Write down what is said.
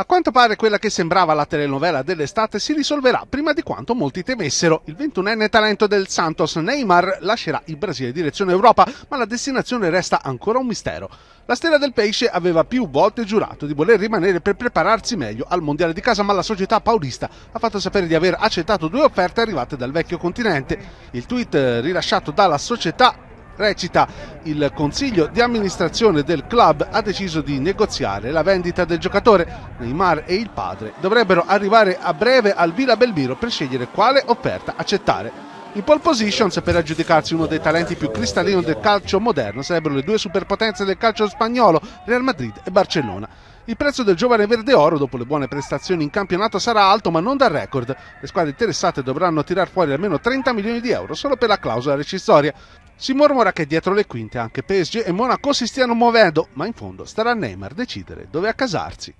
A quanto pare quella che sembrava la telenovela dell'estate si risolverà prima di quanto molti temessero. Il 21enne talento del Santos Neymar lascerà il Brasile in direzione Europa, ma la destinazione resta ancora un mistero. La stella del pesce aveva più volte giurato di voler rimanere per prepararsi meglio al mondiale di casa, ma la società paulista ha fatto sapere di aver accettato due offerte arrivate dal vecchio continente. Il tweet eh, rilasciato dalla società recita il consiglio di amministrazione del club ha deciso di negoziare la vendita del giocatore. Neymar e il padre dovrebbero arrivare a breve al Villa Belmiro per scegliere quale offerta accettare. In pole positions per aggiudicarsi uno dei talenti più cristallini del calcio moderno sarebbero le due superpotenze del calcio spagnolo, Real Madrid e Barcellona. Il prezzo del giovane verde oro dopo le buone prestazioni in campionato sarà alto ma non da record. Le squadre interessate dovranno tirar fuori almeno 30 milioni di euro solo per la clausola rescissoria. Si mormora che dietro le quinte anche PSG e Monaco si stiano muovendo, ma in fondo starà a decidere dove accasarsi.